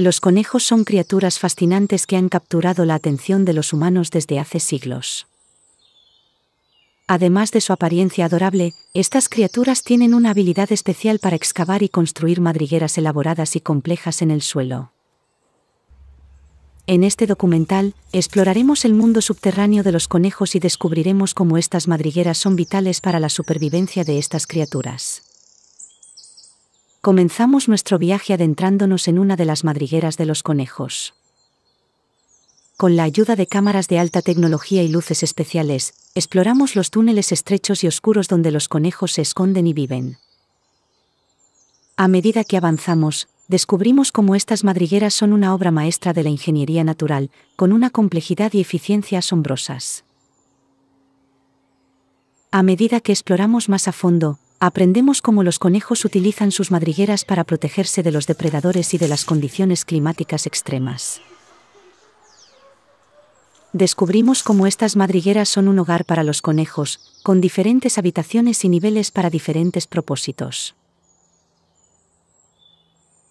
Los conejos son criaturas fascinantes que han capturado la atención de los humanos desde hace siglos. Además de su apariencia adorable, estas criaturas tienen una habilidad especial para excavar y construir madrigueras elaboradas y complejas en el suelo. En este documental, exploraremos el mundo subterráneo de los conejos y descubriremos cómo estas madrigueras son vitales para la supervivencia de estas criaturas comenzamos nuestro viaje adentrándonos en una de las madrigueras de los conejos. Con la ayuda de cámaras de alta tecnología y luces especiales, exploramos los túneles estrechos y oscuros donde los conejos se esconden y viven. A medida que avanzamos, descubrimos cómo estas madrigueras son una obra maestra de la ingeniería natural, con una complejidad y eficiencia asombrosas. A medida que exploramos más a fondo, aprendemos cómo los conejos utilizan sus madrigueras para protegerse de los depredadores y de las condiciones climáticas extremas. Descubrimos cómo estas madrigueras son un hogar para los conejos, con diferentes habitaciones y niveles para diferentes propósitos.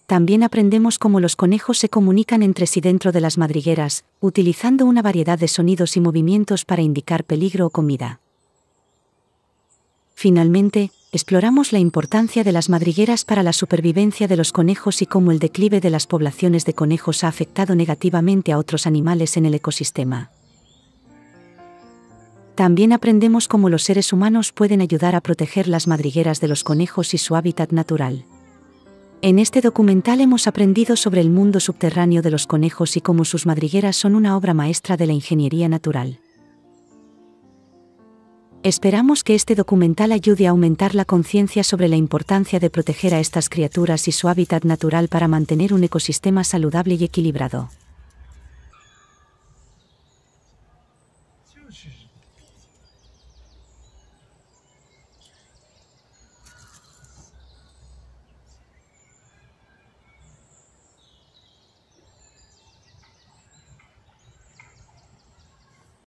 También aprendemos cómo los conejos se comunican entre sí dentro de las madrigueras, utilizando una variedad de sonidos y movimientos para indicar peligro o comida. Finalmente, exploramos la importancia de las madrigueras para la supervivencia de los conejos y cómo el declive de las poblaciones de conejos ha afectado negativamente a otros animales en el ecosistema. También aprendemos cómo los seres humanos pueden ayudar a proteger las madrigueras de los conejos y su hábitat natural. En este documental hemos aprendido sobre el mundo subterráneo de los conejos y cómo sus madrigueras son una obra maestra de la ingeniería natural. Esperamos que este documental ayude a aumentar la conciencia sobre la importancia de proteger a estas criaturas y su hábitat natural para mantener un ecosistema saludable y equilibrado.